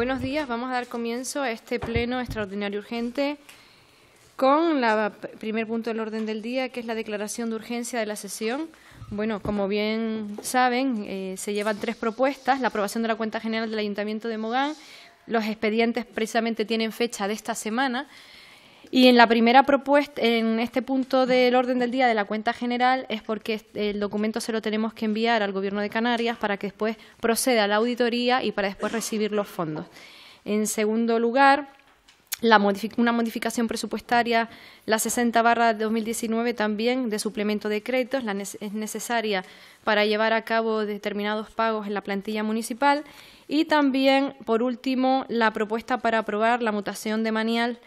Buenos días, vamos a dar comienzo a este pleno extraordinario urgente con el primer punto del orden del día, que es la declaración de urgencia de la sesión. Bueno, como bien saben, eh, se llevan tres propuestas. La aprobación de la cuenta general del Ayuntamiento de Mogán. Los expedientes precisamente tienen fecha de esta semana. Y en la primera propuesta, en este punto del orden del día de la cuenta general, es porque el documento se lo tenemos que enviar al Gobierno de Canarias para que después proceda a la auditoría y para después recibir los fondos. En segundo lugar, una modificación presupuestaria, la 60 barra 2019 también, de suplemento de créditos, es necesaria para llevar a cabo determinados pagos en la plantilla municipal. Y también, por último, la propuesta para aprobar la mutación de manial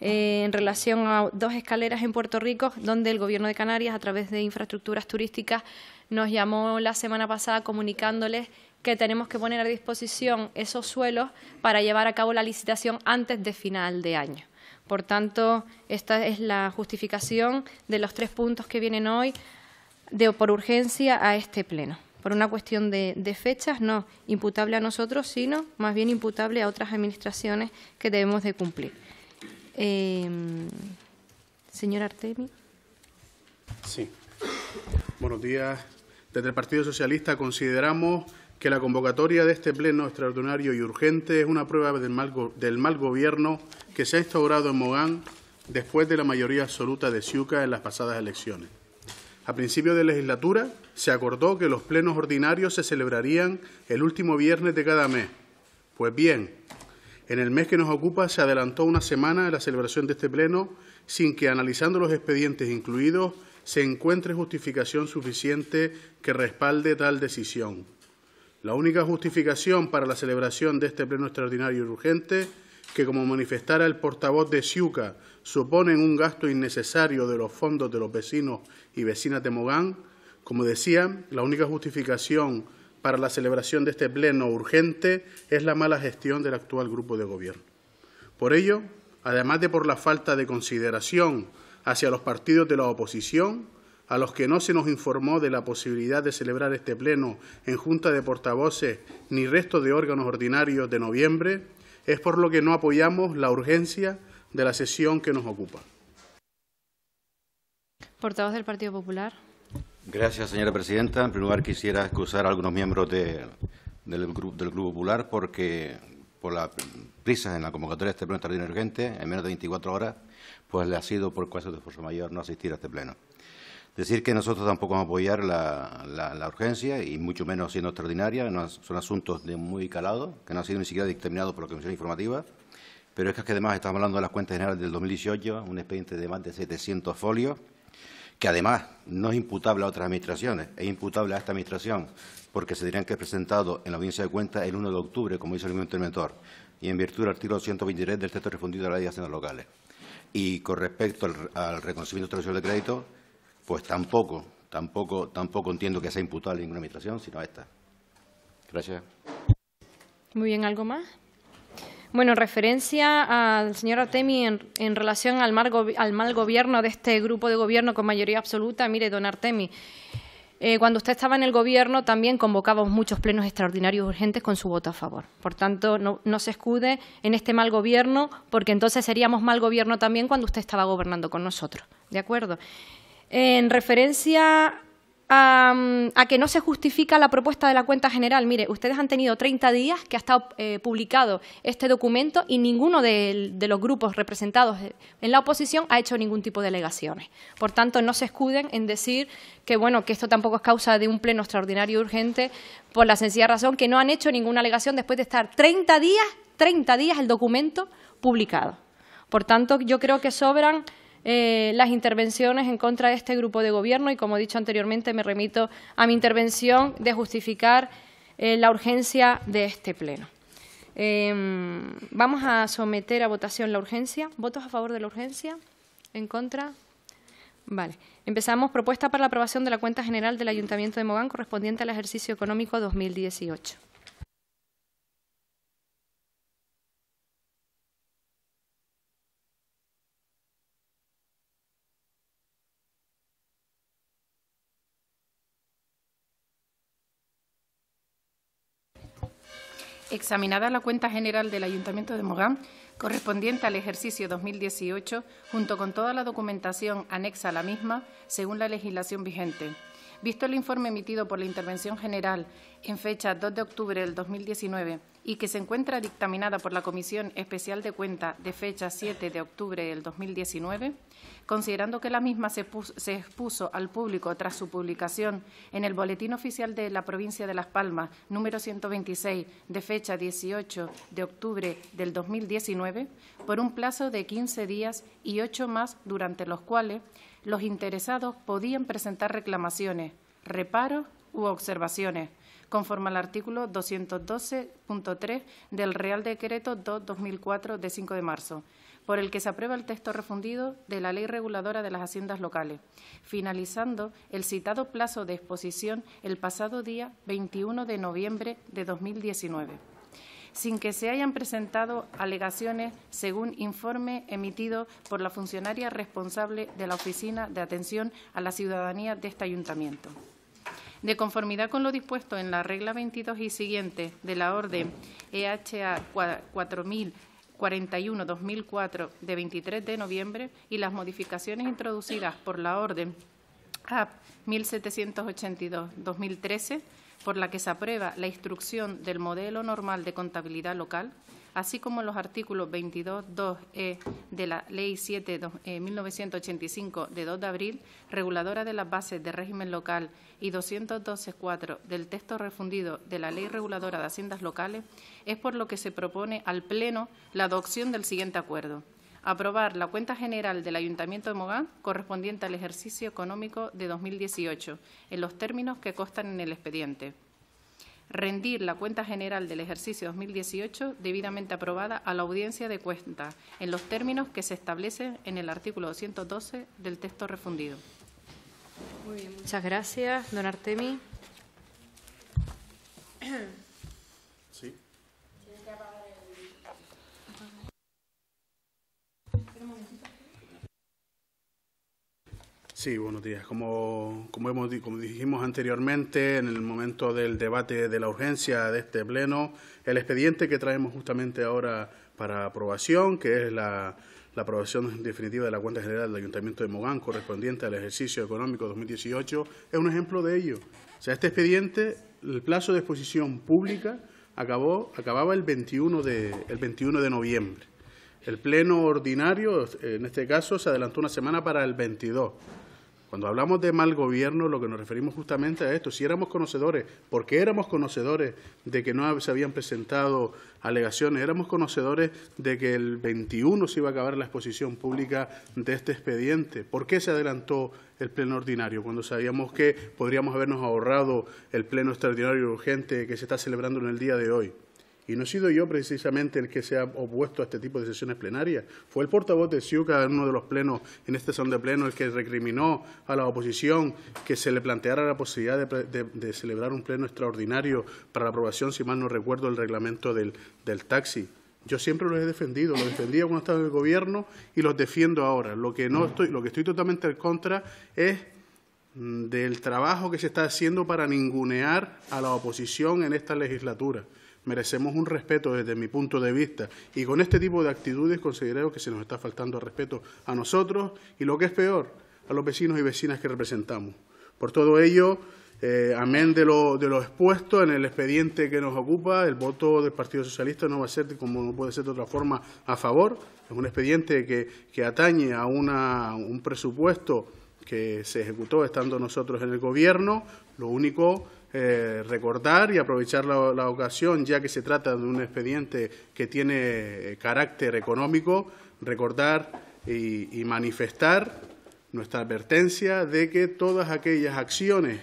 eh, en relación a dos escaleras en Puerto Rico, donde el Gobierno de Canarias, a través de infraestructuras turísticas, nos llamó la semana pasada comunicándoles que tenemos que poner a disposición esos suelos para llevar a cabo la licitación antes de final de año. Por tanto, esta es la justificación de los tres puntos que vienen hoy de, por urgencia a este Pleno. Por una cuestión de, de fechas, no imputable a nosotros, sino más bien imputable a otras administraciones que debemos de cumplir. Em, señor Artemi. Sí. Buenos días. Desde el Partido Socialista consideramos que la convocatoria de este pleno extraordinario y urgente es una prueba del mal, gobierno que se ha instaurado en Mogán después de la mayoría absoluta de Ciuca en las pasadas elecciones. A principio de legislatura se acordó que los plenos ordinarios se celebrarían el último viernes de cada mes. Pues bien, en el mes que nos ocupa se adelantó una semana la celebración de este pleno sin que, analizando los expedientes incluidos, se encuentre justificación suficiente que respalde tal decisión. La única justificación para la celebración de este pleno extraordinario y urgente, que como manifestara el portavoz de SIUCA, suponen un gasto innecesario de los fondos de los vecinos y vecinas de Mogán, como decía, la única justificación para la celebración de este pleno urgente es la mala gestión del actual grupo de gobierno. Por ello, además de por la falta de consideración hacia los partidos de la oposición, a los que no se nos informó de la posibilidad de celebrar este pleno en Junta de Portavoces ni resto de órganos ordinarios de noviembre, es por lo que no apoyamos la urgencia de la sesión que nos ocupa. Portavoz del Partido Popular. Gracias, señora presidenta. En primer lugar, quisiera excusar a algunos miembros del, grupo, del Grupo Popular porque por las prisas en la convocatoria de este pleno extraordinario urgente, en menos de 24 horas, pues le ha sido por caso de esfuerzo mayor no asistir a este pleno. Decir que nosotros tampoco vamos a apoyar la, urgencia, y mucho menos siendo extraordinaria, son asuntos de muy calado, que no han sido ni siquiera determinados por la Comisión Informativa, pero es que además estamos hablando de las cuentas generales del 2018, un expediente de más de 700 folios, que además no es imputable a otras administraciones, es imputable a esta administración, porque se dirán que es presentado en la audiencia de cuentas el 1 de octubre, como dice el mismo interventor, y en virtud del artículo 123 del texto refundido de la ley de acciones locales. Y con respecto al, reconocimiento reconocimiento tradicional de crédito, pues tampoco, tampoco, tampoco entiendo que sea imputable a ninguna administración, sino a esta. Gracias. Muy bien, ¿algo más? Bueno, en referencia al señor Artemi en, relación al, mal gobierno de este grupo de gobierno con mayoría absoluta, mire, don Artemi, eh, cuando usted estaba en el Gobierno también convocábamos muchos plenos extraordinarios urgentes con su voto a favor. Por tanto, no, se escude en este mal Gobierno, porque entonces seríamos mal Gobierno también cuando usted estaba gobernando con nosotros. ¿De acuerdo? En referencia a, que no se justifica la propuesta de la cuenta general. Mire, ustedes han tenido 30 días que ha estado eh, publicado este documento y ninguno de, los grupos representados eh, en la oposición ha hecho ningún tipo de alegaciones. Por tanto, no se escuden en decir que, bueno, que esto tampoco es causa de un pleno extraordinario y urgente por la sencilla razón que no han hecho ninguna alegación después de estar 30 días, 30 días el documento publicado. Por tanto, yo creo que sobran eh, las intervenciones en contra de este grupo de gobierno y, como he dicho anteriormente, me remito a mi intervención de justificar eh, la urgencia de este Pleno. Em, vamos a someter a votación la urgencia. ¿Votos a favor de la urgencia? ¿En contra? Vale. Empezamos. Propuesta para la aprobación de la cuenta general del Ayuntamiento de Mogán correspondiente al ejercicio económico 2018. examinada la cuenta general del Ayuntamiento de Mogán, correspondiente al ejercicio 2018, junto con toda la documentación anexa a la misma, según la legislación vigente. Visto el informe emitido por la Intervención General en fecha 2 de octubre del 2019 y que se encuentra dictaminada por la Comisión Especial de Cuenta de fecha 7 de octubre del 2019, considerando que la misma se, expuso al público tras su publicación en el Boletín Oficial de la Provincia de Las Palmas, número 126, de fecha 18 de octubre del 2019, por un plazo de 15 días y 8 más durante los cuales los interesados podían presentar reclamaciones, reparos u observaciones, conforme al artículo 212.3 del Real Decreto 2-2004 de 5 de marzo, por el que se aprueba el texto refundido de la Ley Reguladora de las Haciendas Locales, finalizando el citado plazo de exposición el pasado día 21 de noviembre de 2019 sin que se hayan presentado alegaciones según informe emitido por la funcionaria responsable de la Oficina de Atención a la Ciudadanía de este Ayuntamiento. De conformidad con lo dispuesto en la regla 22 y siguiente de la Orden EHA 4041 2004 de 23 de noviembre y las modificaciones introducidas por la Orden AP 1782-2013 por la que se aprueba la instrucción del modelo normal de contabilidad local, así como los artículos 22.2e de la Ley 7 1985 de 2 eh, de abril, reguladora de las bases de régimen local, y 212.4 del texto refundido de la Ley reguladora de haciendas locales, es por lo que se propone al Pleno la adopción del siguiente acuerdo aprobar la cuenta general del Ayuntamiento de Mogán correspondiente al ejercicio económico de 2018, en los términos que constan en el expediente. Rendir la cuenta general del ejercicio 2018 debidamente aprobada a la audiencia de cuentas, en los términos que se establecen en el artículo 212 del texto refundido. muchas gracias, don Artemi. Sí, buenos días. Como, como, hemos, como dijimos anteriormente, en el momento del debate de la urgencia de este pleno, el expediente que traemos justamente ahora para aprobación, que es la, aprobación definitiva de la cuenta general del Ayuntamiento de Mogán correspondiente al ejercicio económico 2018, es un ejemplo de ello. O sea, este expediente, el plazo de exposición pública acabó, acababa el 21 de, el 21 de noviembre. El pleno ordinario, en este caso, se adelantó una semana para el 22. Cuando hablamos de mal gobierno, lo que nos referimos justamente a esto. Si éramos conocedores, porque éramos conocedores de que no se habían presentado alegaciones, éramos conocedores de que el 21 se iba a acabar la exposición pública de este expediente. ¿Por qué se adelantó el pleno ordinario, cuando sabíamos que podríamos habernos ahorrado el pleno extraordinario urgente que se está celebrando en el día de hoy? Y no he sido yo precisamente el que se ha opuesto a este tipo de sesiones plenarias. Fue el portavoz de SIUCA, en uno de los plenos, en este salón de pleno, el que recriminó a la oposición que se le planteara la posibilidad de, celebrar un pleno extraordinario para la aprobación, si mal no recuerdo, del reglamento del, taxi. Yo siempre los he defendido, los defendía cuando estaba en el gobierno y los defiendo ahora. Lo que no estoy, lo que estoy totalmente en contra es mm, del trabajo que se está haciendo para ningunear a la oposición en esta legislatura merecemos un respeto desde mi punto de vista. Y con este tipo de actitudes considero que se nos está faltando respeto a nosotros y, lo que es peor, a los vecinos y vecinas que representamos. Por todo ello, eh, amén de lo, de expuesto en el expediente que nos ocupa, el voto del Partido Socialista no va a ser, como no puede ser de otra forma, a favor. Es un expediente que, atañe a un presupuesto que se ejecutó estando nosotros en el Gobierno. Lo único eh, recordar y aprovechar la, ocasión, ya que se trata de un expediente que tiene eh, carácter económico, recordar y, y manifestar nuestra advertencia de que todas aquellas acciones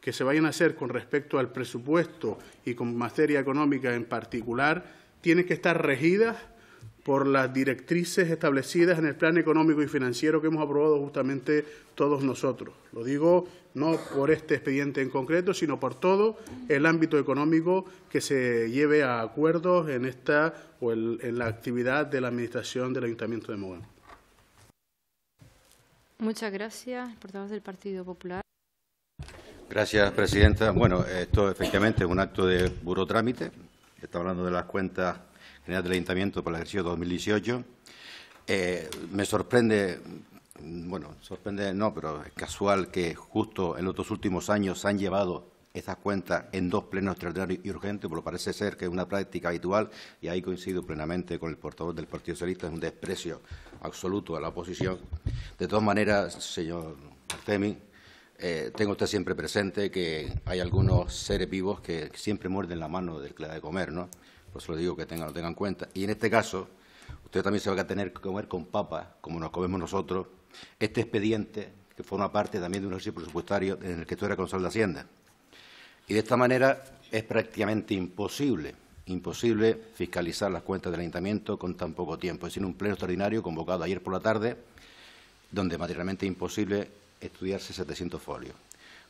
que se vayan a hacer con respecto al presupuesto y con materia económica en particular tienen que estar regidas por las directrices establecidas en el plan económico y financiero que hemos aprobado justamente todos nosotros. Lo digo no por este expediente en concreto, sino por todo el ámbito económico que se lleve a acuerdos en esta o en la actividad de la Administración del Ayuntamiento de Mogán. Muchas gracias, portavoz del Partido Popular. Gracias, presidenta. Bueno, esto efectivamente es un acto de burotrámite. Está hablando de las cuentas General del Ayuntamiento para el ejercicio 2018. Eh, me sorprende, bueno, sorprende no, pero es casual que justo en los dos últimos años se han llevado estas cuentas en dos plenos extraordinarios y urgentes, porque parece ser que es una práctica habitual, y ahí coincido plenamente con el portavoz del Partido Socialista, es un desprecio absoluto a la oposición. De todas maneras, señor Artemi, eh, tengo usted siempre presente que hay algunos seres vivos que siempre muerden la mano del que le de comer, ¿no? Pues lo digo que tengan, lo tengan en cuenta. Y en este caso, usted también se va a tener que comer con papas, como nos comemos nosotros, este expediente que forma parte también de un ejercicio presupuestario en el que tú era Sal de Hacienda. Y de esta manera es prácticamente imposible, imposible fiscalizar las cuentas del ayuntamiento con tan poco tiempo. Es decir, un pleno extraordinario convocado ayer por la tarde, donde materialmente imposible estudiarse 700 folios.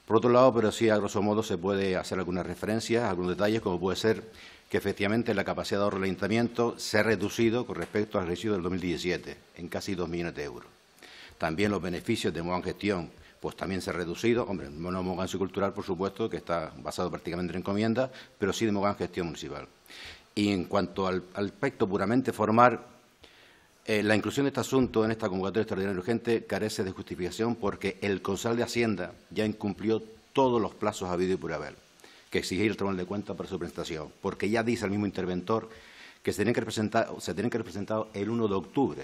Por otro lado, pero sí, a grosso modo, se puede hacer algunas referencias, algunos detalles, como puede ser que efectivamente la capacidad de ahorro se ha reducido con respecto al ejercicio del 2017 en casi 2 millones de euros. También los beneficios de en Gestión pues también se ha reducido. Hombre, no Mogán Cultural, por supuesto, que está basado prácticamente en encomiendas, pero sí de Mogán Gestión Municipal. Y en cuanto al, aspecto puramente formal, eh, la inclusión de este asunto en esta convocatoria extraordinaria urgente carece de justificación porque el Consal de Hacienda ya incumplió todos los plazos habido y por haber que exigir el Tribunal de Cuentas para su presentación, porque ya dice el mismo interventor que se tienen que, representar se tienen que el 1 de octubre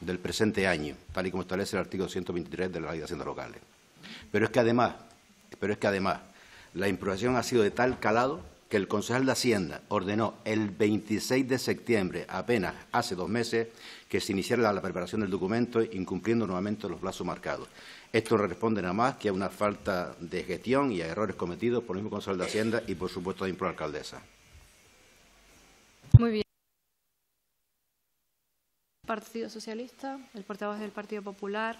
del presente año, tal y como establece el artículo 123 de la Ley de Haciendas Locales. Pero es que además, pero es que además la improvisación ha sido de tal calado que el concejal de Hacienda ordenó el 26 de septiembre, apenas hace dos meses, que se iniciara la preparación del documento, incumpliendo nuevamente los plazos marcados. Esto responde nada más que a una falta de gestión y a errores cometidos por el mismo concejal de Hacienda y, por supuesto, la alcaldesa. Muy bien. Partido Socialista, el portavoz del Partido Popular.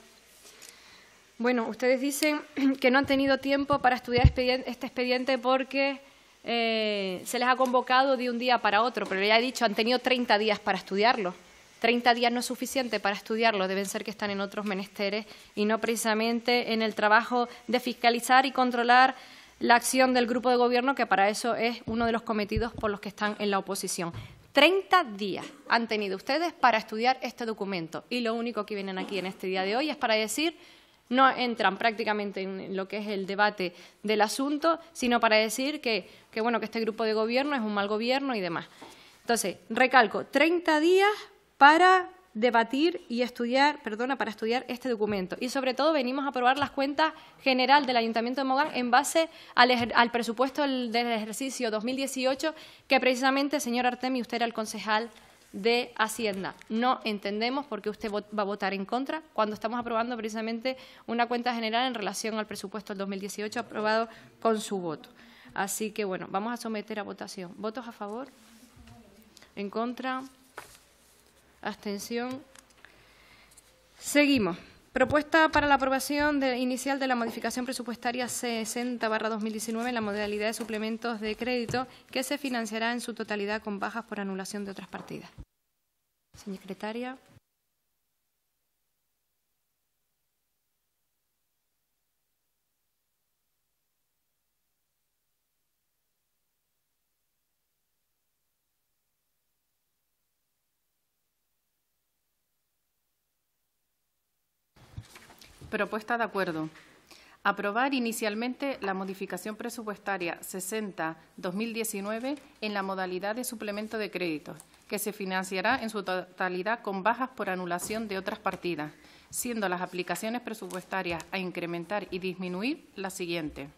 Bueno, ustedes dicen que no han tenido tiempo para estudiar este expediente porque eh, se les ha convocado de un día para otro, pero ya he dicho, han tenido 30 días para estudiarlo. 30 días no es suficiente para estudiarlo, deben ser que están en otros menesteres y no precisamente en el trabajo de fiscalizar y controlar la acción del grupo de gobierno, que para eso es uno de los cometidos por los que están en la oposición. 30 días han tenido ustedes para estudiar este documento y lo único que vienen aquí en este día de hoy es para decir no entran prácticamente en lo que es el debate del asunto, sino para decir que, bueno, que este grupo de gobierno es un mal gobierno y demás. Entonces, recalco, 30 días para debatir y estudiar, perdona, para estudiar este documento. Y sobre todo venimos a aprobar las cuentas general del Ayuntamiento de Mogán en base al, al presupuesto del ejercicio 2018 que precisamente, señor Artemi, usted era el concejal de Hacienda. No entendemos por qué usted va a votar en contra cuando estamos aprobando precisamente una cuenta general en relación al presupuesto del 2018 aprobado con su voto. Así que, bueno, vamos a someter a votación. ¿Votos a favor? ¿En contra? ¿Abstención? Seguimos. Propuesta para la aprobación inicial de la modificación presupuestaria 60-2019 la modalidad de suplementos de crédito que se financiará en su totalidad con bajas por anulación de otras partidas. Secretaria. Propuesta de acuerdo. Aprobar inicialmente la modificación presupuestaria 60-2019 en la modalidad de suplemento de créditos, que se financiará en su totalidad con bajas por anulación de otras partidas, siendo las aplicaciones presupuestarias a incrementar y disminuir las siguientes.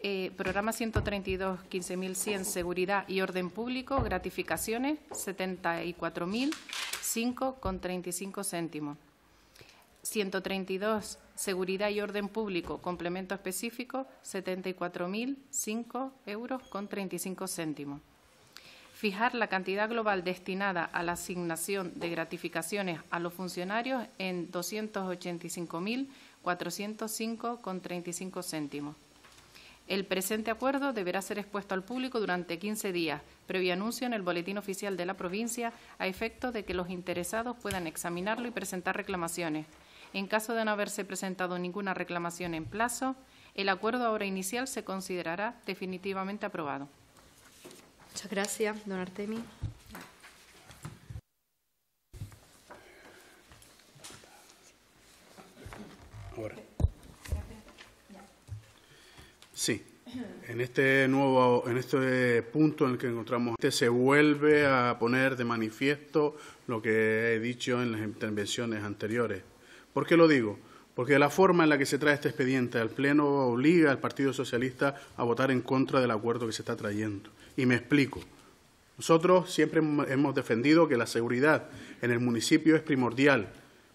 Eh, programa 132, 15.100, Seguridad y Orden Público, gratificaciones 74.005,35 céntimos. 132, Seguridad y Orden Público, complemento específico, 74.005 euros con 35 céntimos. Fijar la cantidad global destinada a la asignación de gratificaciones a los funcionarios en 285.405 con 35 céntimos. El presente acuerdo deberá ser expuesto al público durante 15 días, previo anuncio en el Boletín Oficial de la Provincia, a efecto de que los interesados puedan examinarlo y presentar reclamaciones. En caso de no haberse presentado ninguna reclamación en plazo, el acuerdo ahora inicial se considerará definitivamente aprobado. Muchas gracias, don Artemi. Sí. En este nuevo, en este punto en el que encontramos, este se vuelve a poner de manifiesto lo que he dicho en las intervenciones anteriores. ¿Por qué lo digo? Porque la forma en la que se trae este expediente al Pleno obliga al Partido Socialista a votar en contra del acuerdo que se está trayendo. Y me explico. Nosotros siempre hemos defendido que la seguridad en el municipio es primordial.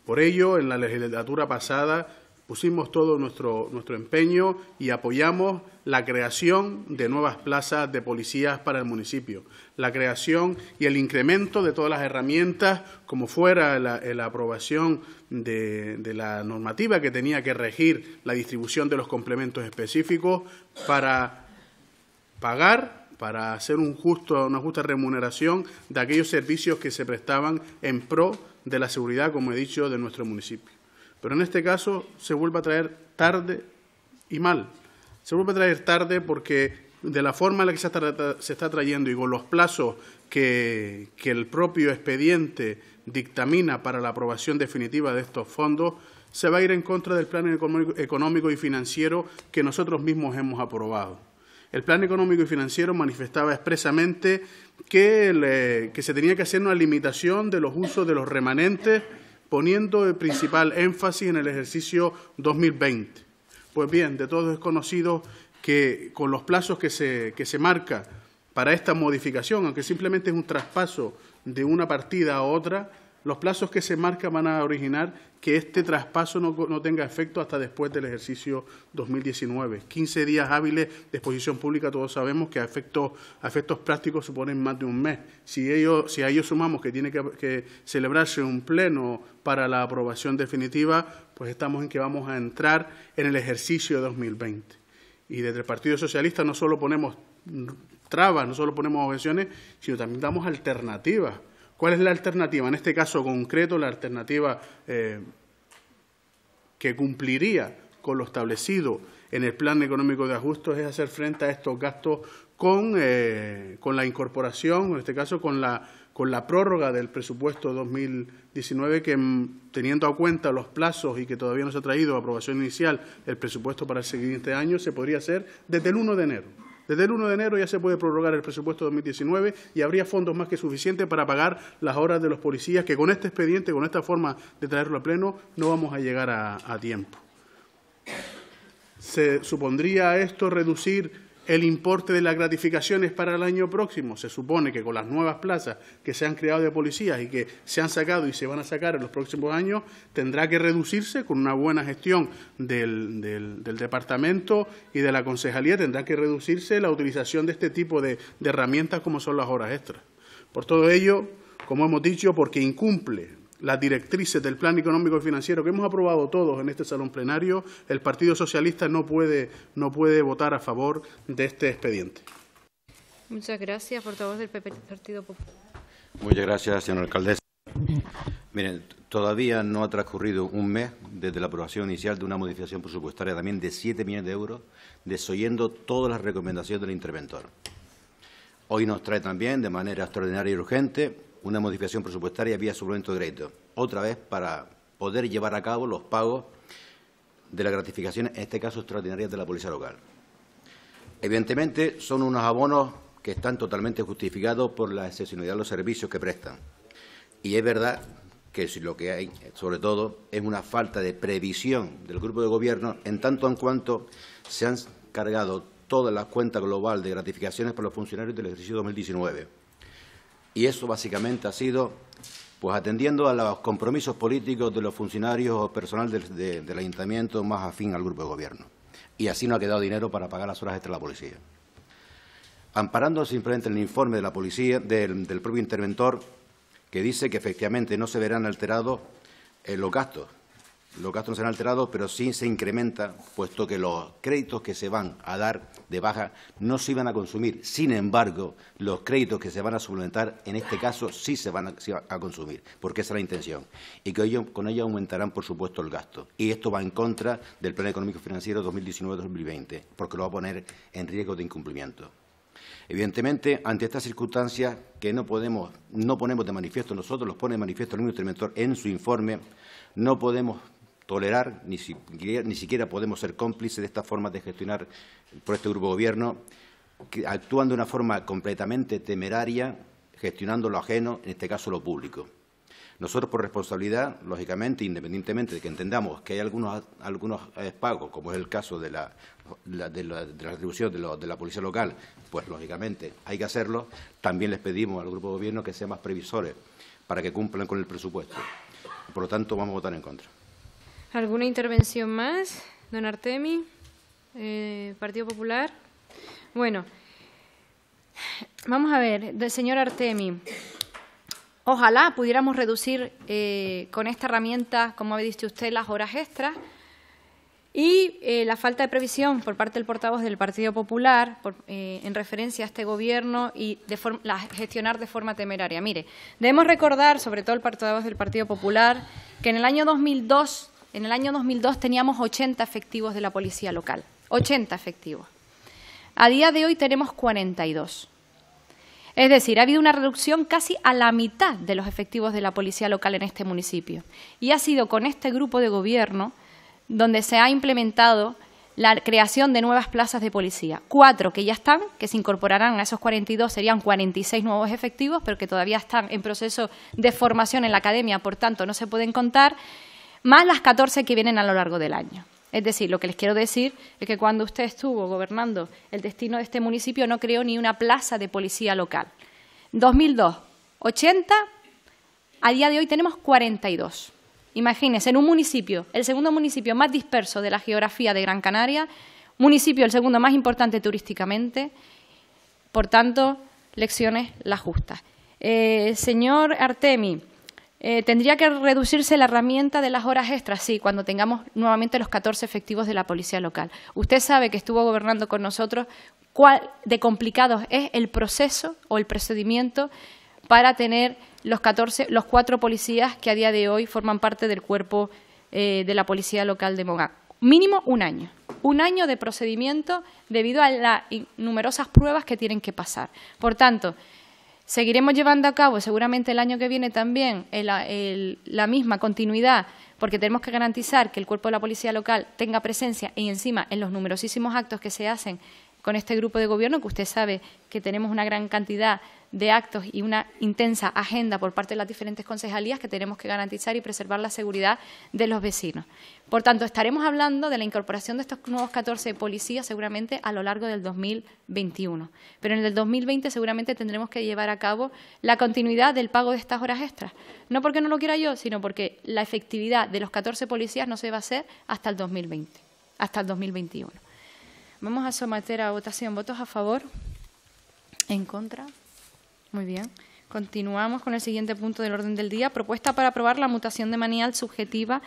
Por ello, en la legislatura pasada pusimos todo nuestro, empeño y apoyamos la creación de nuevas plazas de policías para el municipio, la creación y el incremento de todas las herramientas, como fuera la, eh, la aprobación de, de, la normativa que tenía que regir la distribución de los complementos específicos para pagar para hacer un justo, una justa remuneración de aquellos servicios que se prestaban en pro de la seguridad, como he dicho, de nuestro municipio. Pero en este caso se vuelve a traer tarde y mal. Se vuelve a traer tarde porque de la forma en la que se está, trayendo y con los plazos que, el propio expediente dictamina para la aprobación definitiva de estos fondos, se va a ir en contra del plan económico y financiero que nosotros mismos hemos aprobado. El plan económico y financiero manifestaba expresamente que se tenía que hacer una limitación de los usos de los remanentes poniendo el principal énfasis en el ejercicio 2020. Pues bien, de todos es conocido que con los plazos que se, que se marca para esta modificación, aunque simplemente es un traspaso de una partida a otra, los plazos que se marcan van a originar que este traspaso no, tenga efecto hasta después del ejercicio 2019. 15 días hábiles de exposición pública, todos sabemos que a efectos, prácticos suponen más de un mes. Si, ellos, a ellos sumamos que tiene que, que celebrarse un pleno para la aprobación definitiva, pues estamos en que vamos a entrar en el ejercicio 2020. Y desde el Partido Socialista no solo ponemos trabas, no solo ponemos objeciones, sino también damos alternativas ¿Cuál es la alternativa? En este caso concreto, la alternativa eh, que cumpliría con lo establecido en el Plan Económico de Ajustes es hacer frente a estos gastos con, eh, la incorporación, en este caso con la, con la prórroga del presupuesto 2019, que mm, teniendo a cuenta los plazos y que todavía no se ha traído aprobación inicial el presupuesto para el siguiente año, se podría hacer desde el 1 de enero. Desde el 1 de enero ya se puede prorrogar el presupuesto 2019 y habría fondos más que suficientes para pagar las horas de los policías, que con este expediente, con esta forma de traerlo a pleno, no vamos a llegar a, a tiempo. Se supondría esto reducir el importe de las gratificaciones para el año próximo. Se supone que con las nuevas plazas que se han creado de policías y que se han sacado y se van a sacar en los próximos años, tendrá que reducirse con una buena gestión del, departamento y de la concejalía, tendrá que reducirse la utilización de este tipo de herramientas como son las horas extras. Por todo ello, como hemos dicho, porque incumple las directrices del Plan Económico y Financiero que hemos aprobado todos en este salón plenario, el Partido Socialista no puede, no puede votar a favor de este expediente. Muchas gracias, portavoz del PP, Partido Popular. Muchas gracias, señor alcalde. Miren, todavía no ha transcurrido un mes desde la aprobación inicial de una modificación presupuestaria también de 7 millones de euros, desoyendo todas las recomendaciones del interventor. Hoy nos trae también, de manera extraordinaria y urgente, una modificación presupuestaria vía suplemento de crédito, otra vez para poder llevar a cabo los pagos de las gratificaciones, en este caso extraordinarias, de la Policía Local. Evidentemente, son unos abonos que están totalmente justificados por la excepcionalidad de los servicios que prestan. Y es verdad que lo que hay, sobre todo, es una falta de previsión del grupo de gobierno, en tanto en cuanto se han cargado todas las cuentas global de gratificaciones para los funcionarios del ejercicio 2019 y eso básicamente ha sido pues atendiendo a los compromisos políticos de los funcionarios o personal del, ayuntamiento más afín al grupo de gobierno. Y así no ha quedado dinero para pagar las horas extra de la policía. Amparando simplemente el informe de la policía, del, propio interventor, que dice que efectivamente no se verán alterados eh, los gastos los gastos no se han alterado, pero sí se incrementa, puesto que los créditos que se van a dar de baja no se iban a consumir. Sin embargo, los créditos que se van a suplementar, en este caso, sí se van a, consumir, porque esa es la intención. Y que con ello aumentarán, por supuesto, el gasto. Y esto va en contra del Plan Económico Financiero 2019-2020, porque lo va a poner en riesgo de incumplimiento. Evidentemente, ante estas circunstancias que no podemos, no ponemos de manifiesto nosotros, los pone de manifiesto el ministro mismo interventor en su informe, no podemos tolerar, ni siquiera, ni siquiera podemos ser cómplices de estas formas de gestionar por este grupo de gobierno, que actúan de una forma completamente temeraria, gestionando lo ajeno, en este caso lo público. Nosotros, por responsabilidad, lógicamente, independientemente de que entendamos que hay algunos, algunos eh, pagos, como es el caso de la, de la, de la de, de, la policía local, pues lógicamente hay que hacerlo. También les pedimos al grupo de gobierno que sean más previsores para que cumplan con el presupuesto. Por lo tanto, vamos a votar en contra. ¿Alguna intervención más? Don Artemi, eh, Partido Popular. Bueno, vamos a ver, del señor Artemi. Ojalá pudiéramos reducir eh, con esta herramienta, como ha dicho usted, las horas extras y eh, la falta de previsión por parte del portavoz del Partido Popular en referencia a este gobierno y de la gestionar de forma temeraria. Mire, debemos recordar, sobre todo el portavoz del Partido Popular, que en el año 2002 en el año 2002 teníamos 80 efectivos de la policía local, 80 efectivos. A día de hoy tenemos 42. Es decir, ha habido una reducción casi a la mitad de los efectivos de la policía local en este municipio. Y ha sido con este grupo de gobierno donde se ha implementado la creación de nuevas plazas de policía. Cuatro que ya están, que se incorporarán a esos 42, serían 46 nuevos efectivos, pero que todavía están en proceso de formación en la academia, por tanto no se pueden contar más las 14 que vienen a lo largo del año. Es decir, lo que les quiero decir es que cuando usted estuvo gobernando el destino de este municipio no creó ni una plaza de policía local. 2002, 80, a día de hoy tenemos 42. Imagínense, en un municipio, el segundo municipio más disperso de la geografía de Gran Canaria, municipio el segundo más importante turísticamente, por tanto, lecciones las justas. Eh, señor Artemi, eh, ¿Tendría que reducirse la herramienta de las horas extras? Sí, cuando tengamos nuevamente los 14 efectivos de la policía local. Usted sabe que estuvo gobernando con nosotros cuál de complicados es el proceso o el procedimiento para tener los 14, los cuatro policías que a día de hoy forman parte del cuerpo eh, de la policía local de Mogán. Mínimo un año. Un año de procedimiento debido a las numerosas pruebas que tienen que pasar. Por tanto, Seguiremos llevando a cabo seguramente el año que viene también la misma continuidad, porque tenemos que garantizar que el cuerpo de la policía local tenga presencia y encima en los numerosísimos actos que se hacen con este grupo de gobierno, que usted sabe que tenemos una gran cantidad de actos y una intensa agenda por parte de las diferentes concejalías que tenemos que garantizar y preservar la seguridad de los vecinos. Por tanto, estaremos hablando de la incorporación de estos nuevos 14 policías seguramente a lo largo del 2021. Pero en el 2020 seguramente tendremos que llevar a cabo la continuidad del pago de estas horas extras. No porque no lo quiera yo, sino porque la efectividad de los 14 policías no se va a hacer hasta el 2020, hasta el 2021. Vamos a someter a votación votos a favor, en contra. Muy bien. Continuamos con el siguiente punto del orden del día. Propuesta para aprobar la mutación de manial subjetiva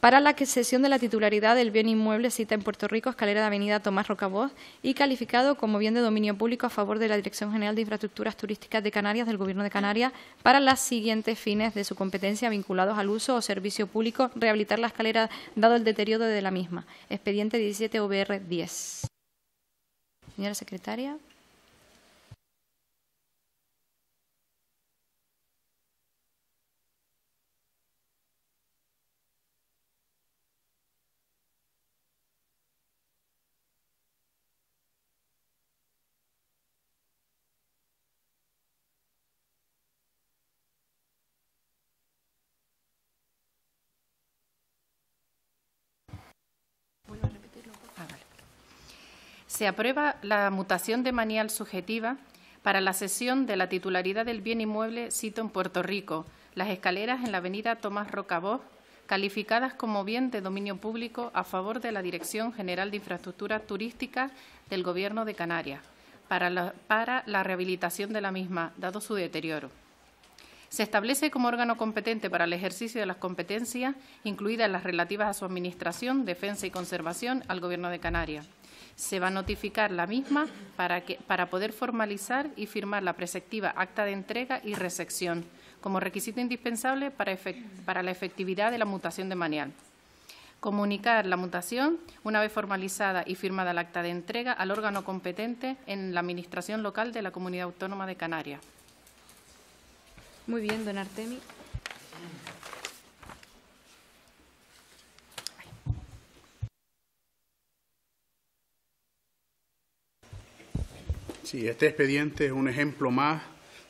para la cesión de la titularidad del bien inmueble cita en Puerto Rico, escalera de Avenida Tomás Rocaboz, y calificado como bien de dominio público a favor de la Dirección General de Infraestructuras Turísticas de Canarias del Gobierno de Canarias para los siguientes fines de su competencia vinculados al uso o servicio público, rehabilitar la escalera dado el deterioro de la misma. Expediente 17 OBR 10. Señora secretaria. se aprueba la mutación de manial subjetiva para la cesión de la titularidad del bien inmueble sito en Puerto Rico, las escaleras en la avenida Tomás Rocabó, calificadas como bien de dominio público a favor de la Dirección General de Infraestructuras Turística del Gobierno de Canarias, para la rehabilitación de la misma, dado su deterioro. Se establece como órgano competente para el ejercicio de las competencias, incluidas las relativas a su administración, defensa y conservación, al Gobierno de Canarias se va a notificar la misma para, que, para poder formalizar y firmar la preceptiva acta de entrega y resección como requisito indispensable para, para la efectividad de la mutación de manial. Comunicar la mutación, una vez formalizada y firmada el acta de entrega, al órgano competente en la Administración local de la Comunidad Autónoma de Canarias. Muy bien, don Artemi. Y este expediente es un ejemplo más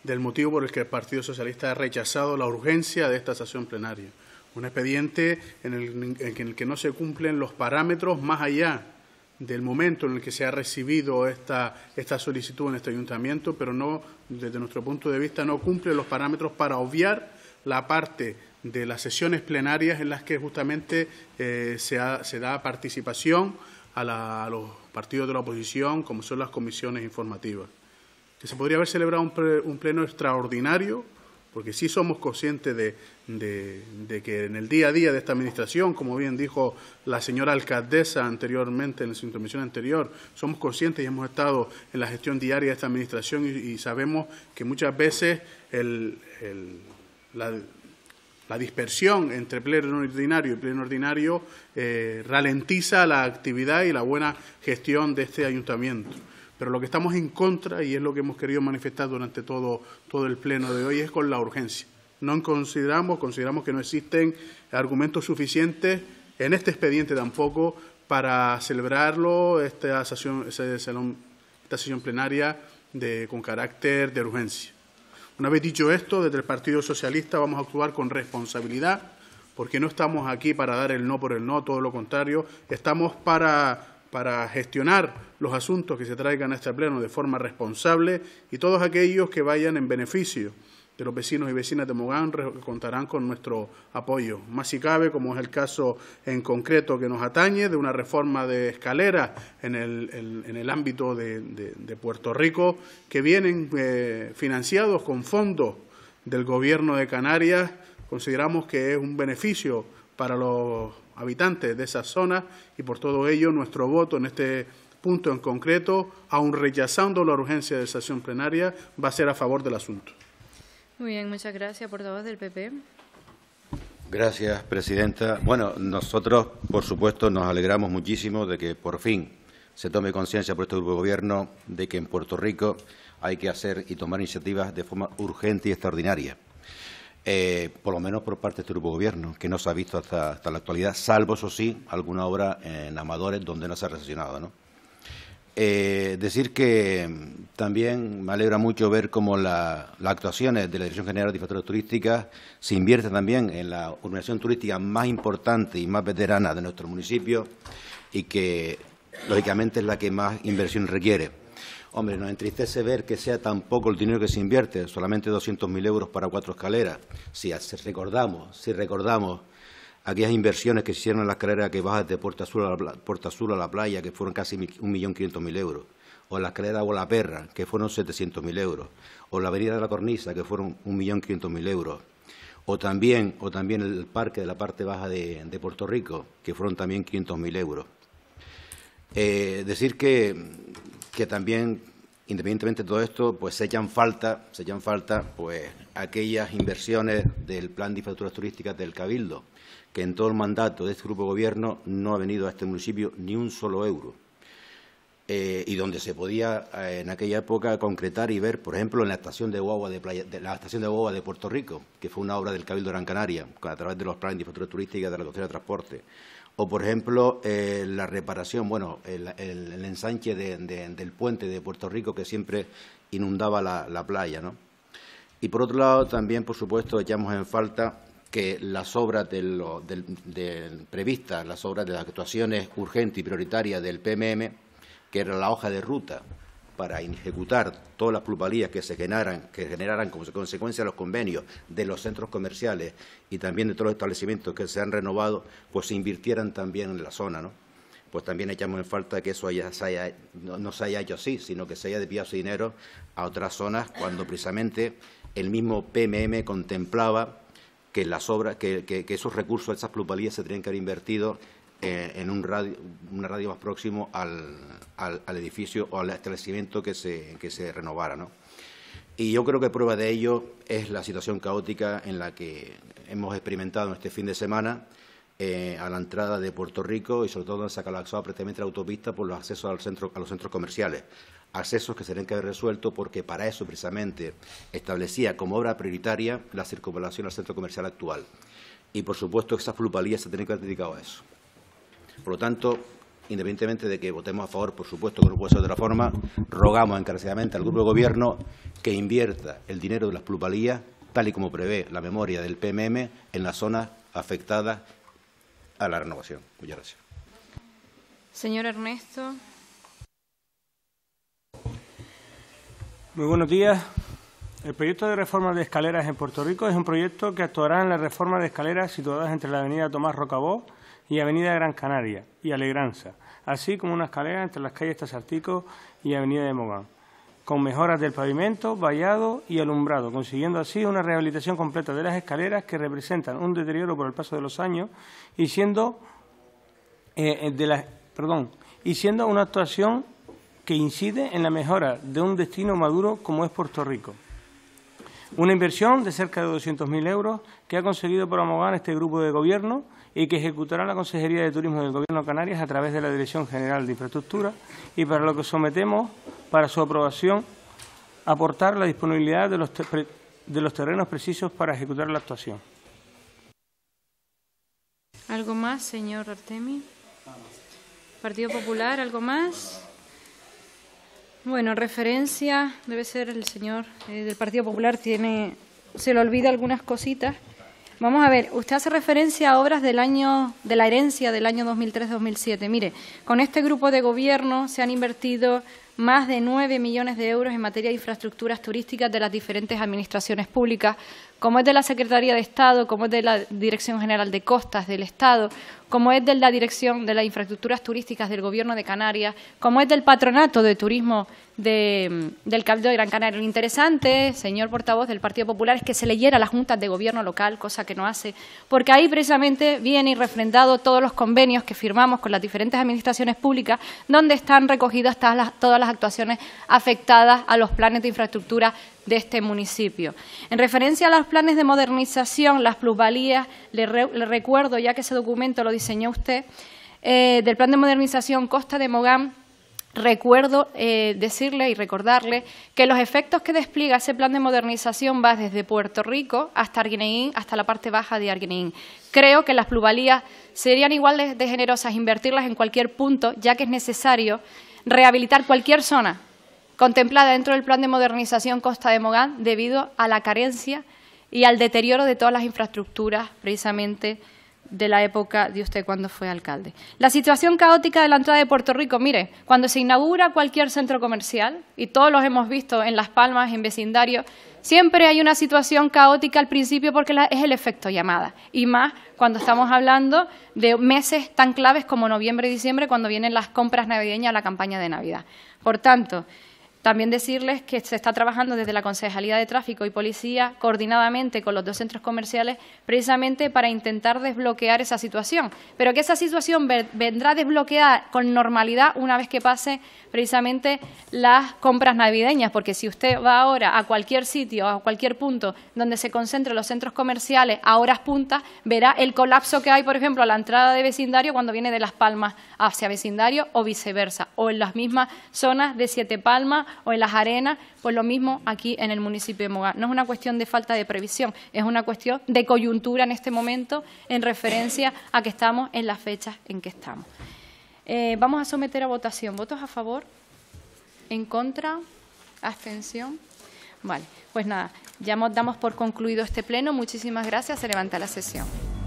del motivo por el que el Partido Socialista ha rechazado la urgencia de esta sesión plenaria. Un expediente en el, que no se cumplen los parámetros más allá del momento en el que se ha recibido esta, esta solicitud en este ayuntamiento, pero no, desde nuestro punto de vista, no cumple los parámetros para obviar la parte de las sesiones plenarias en las que justamente eh, se da participación a, los partidos de la oposición, como son las comisiones informativas. Que se podría haber celebrado un, pleno extraordinario, porque sí somos conscientes de, que en el día a día de esta Administración, como bien dijo la señora alcaldesa anteriormente en su intervención anterior, somos conscientes y hemos estado en la gestión diaria de esta Administración y, sabemos que muchas veces el, la dispersión entre pleno ordinario y pleno ordinario eh, ralentiza la actividad y la buena gestión de este ayuntamiento. Pero lo que estamos en contra, y es lo que hemos querido manifestar durante todo, el pleno de hoy, es con la urgencia. No consideramos, consideramos que no existen argumentos suficientes en este expediente tampoco para celebrarlo, esta sesión, plenaria con carácter de urgencia. Una vez dicho esto, desde el Partido Socialista vamos a actuar con responsabilidad, porque no estamos aquí para dar el no por el no, todo lo contrario, estamos para, para gestionar los asuntos que se traigan a este Pleno de forma responsable y todos aquellos que vayan en beneficio de los vecinos y vecinas de Mogán contarán con nuestro apoyo. Más si cabe, como es el caso en concreto que nos atañe, de una reforma de escalera en el, ámbito de, Puerto Rico, que vienen eh, financiados con fondos del Gobierno de Canarias, consideramos que es un beneficio para los habitantes de esa zona y por todo ello nuestro voto en este punto en concreto, aun rechazando la urgencia de sesión plenaria, va a ser a favor del asunto. Muy bien, muchas gracias, portavoz del PP. Gracias, presidenta. Bueno, nosotros, por supuesto, nos alegramos muchísimo de que por fin se tome conciencia por este grupo de gobierno de que en Puerto Rico hay que hacer y tomar iniciativas de forma urgente y extraordinaria. Eh, por lo menos por parte de este grupo de gobierno, que no se ha visto hasta, la actualidad, salvo, eso sí, alguna obra en Amadores donde no se ha recesionado, ¿no? Eh, decir que también me alegra mucho ver cómo las actuaciones de la Dirección General de Infraestructuras Turísticas se invierten también en la organización turística más importante y más veterana de nuestro municipio y que, lógicamente, es la que más inversión requiere. Hombre, nos entristece ver que sea tan poco el dinero que se invierte, solamente 200.000 euros para cuatro escaleras. Si recordamos, si recordamos aquellas inversiones que se hicieron en las carreras que bajas de Puerta Azul a la, Puerta a la playa, que fueron casi 1.500.000 euros, o la carreras o la perra, que fueron 700.000 euros, o la avenida de la Cornisa, que fueron 1.500.000 euros, o también, o también el parque de la parte baja de, Puerto Rico, que fueron también 500.000 euros. Eh, decir que, también, independientemente de todo esto, pues se echan falta, se echan falta pues aquellas inversiones del plan de infraestructuras turísticas del Cabildo, que en todo el mandato de este grupo de gobierno no ha venido a este municipio ni un solo euro. Eh, y donde se podía eh, en aquella época concretar y ver, por ejemplo, en la estación de Guagua de, la estación de Guagua de Puerto Rico, que fue una obra del Cabildo de Gran Canaria, a través de los planes de infraestructura turística de la Autoridad de Transporte. O, por ejemplo, eh, la reparación, bueno, el, ensanche del puente de Puerto Rico que siempre inundaba la, la playa, ¿no? Y, por otro lado, también, por supuesto, echamos en falta que las obras de lo, previstas, las obras de las actuaciones urgentes y prioritarias del PMM, que era la hoja de ruta para ejecutar todas las plusvalías que se generaran, que generaran como consecuencia de los convenios de los centros comerciales y también de todos los establecimientos que se han renovado, pues se invirtieran también en la zona, ¿no? Pues también echamos en falta que eso haya, no, se haya hecho así, sino que se haya desviado su dinero a otras zonas cuando precisamente el mismo PMM contemplaba que, las obras, que, esos recursos, esas plusvalías se tenían que haber invertido eh, en un radio, una radio más próximo al, al, edificio o al establecimiento que se, renovara. Y yo creo que prueba de ello es la situación caótica en la que hemos experimentado este fin de semana eh, a la entrada de Puerto Rico y sobre todo en se ha colapsado prácticamente la autopista por los accesos al centro, a los centros comerciales accesos que se tienen que haber resuelto porque para eso precisamente establecía como obra prioritaria la circunvalación al centro comercial actual. Y por supuesto esas plupalías se tienen que haber dedicado a eso. Por lo tanto, independientemente de que votemos a favor, por supuesto que no puede ser de otra forma, rogamos encarecidamente al Grupo de Gobierno que invierta el dinero de las plupalías, tal y como prevé la memoria del PMM, en las zonas afectadas a la renovación. Muchas gracias. Señor Ernesto. Muy buenos días. El proyecto de reforma de escaleras en Puerto Rico es un proyecto que actuará en la reforma de escaleras situadas entre la avenida Tomás Rocabó y avenida Gran Canaria y Alegranza, así como una escalera entre las calles Tasartico y avenida de Mogán, con mejoras del pavimento, vallado y alumbrado, consiguiendo así una rehabilitación completa de las escaleras que representan un deterioro por el paso de los años y siendo, eh, eh, de la, perdón, y siendo una actuación que incide en la mejora de un destino maduro como es Puerto Rico. Una inversión de cerca de 200.000 euros que ha conseguido promover este grupo de gobierno y que ejecutará la Consejería de Turismo del Gobierno de Canarias a través de la Dirección General de Infraestructura y para lo que sometemos para su aprobación aportar la disponibilidad de los, de los terrenos precisos para ejecutar la actuación. ¿Algo más, señor Artemi? ¿Partido Popular, algo más? Bueno, referencia debe ser el señor eh, del Partido Popular, tiene se le olvida algunas cositas. Vamos a ver, usted hace referencia a obras del año de la herencia del año 2003-2007. Mire, con este grupo de gobierno se han invertido más de 9 millones de euros en materia de infraestructuras turísticas de las diferentes administraciones públicas, como es de la Secretaría de Estado, como es de la Dirección General de Costas del Estado, como es de la Dirección de las Infraestructuras Turísticas del Gobierno de Canarias, como es del Patronato de Turismo del Cabildo de Gran Canaria. Lo interesante, señor portavoz del Partido Popular, es que se leyera a las juntas de gobierno local, cosa que no hace, porque ahí precisamente viene y refrendado todos los convenios que firmamos con las diferentes administraciones públicas, donde están recogidas todas las actuaciones afectadas a los planes de infraestructura de este municipio. En referencia a los planes de modernización, las plusvalías, le, recuerdo, ya que ese documento lo diseñó usted, eh, del plan de modernización Costa de Mogán, recuerdo eh, decirle y recordarle que los efectos que despliega ese plan de modernización van desde Puerto Rico hasta Arguineín hasta la parte baja de Arguineín. Creo que las plusvalías serían igual de generosas invertirlas en cualquier punto, ya que es necesario rehabilitar cualquier zona contemplada dentro del plan de modernización Costa de Mogán debido a la carencia y al deterioro de todas las infraestructuras precisamente de la época de usted cuando fue alcalde. La situación caótica de la entrada de Puerto Rico, mire, cuando se inaugura cualquier centro comercial, y todos los hemos visto en Las Palmas, en Vecindario. Siempre hay una situación caótica al principio porque es el efecto llamada. Y más cuando estamos hablando de meses tan claves como noviembre y diciembre, cuando vienen las compras navideñas a la campaña de Navidad. Por tanto, también decirles que se está trabajando desde la Concejalía de Tráfico y Policía coordinadamente con los dos centros comerciales precisamente para intentar desbloquear esa situación, pero que esa situación vendrá desbloqueada con normalidad una vez que pase precisamente las compras navideñas, porque si usted va ahora a cualquier sitio, a cualquier punto donde se concentren los centros comerciales a horas puntas, verá el colapso que hay, por ejemplo, a la entrada de vecindario cuando viene de Las Palmas hacia vecindario o viceversa, o en las mismas zonas de Siete Palmas o en las arenas, pues lo mismo aquí en el municipio de Mogán. No es una cuestión de falta de previsión, es una cuestión de coyuntura en este momento en referencia a que estamos en las fechas en que estamos. Eh, vamos a someter a votación. ¿Votos a favor? ¿En contra? ¿Abstención? Vale, pues nada, ya damos por concluido este pleno. Muchísimas gracias. Se levanta la sesión.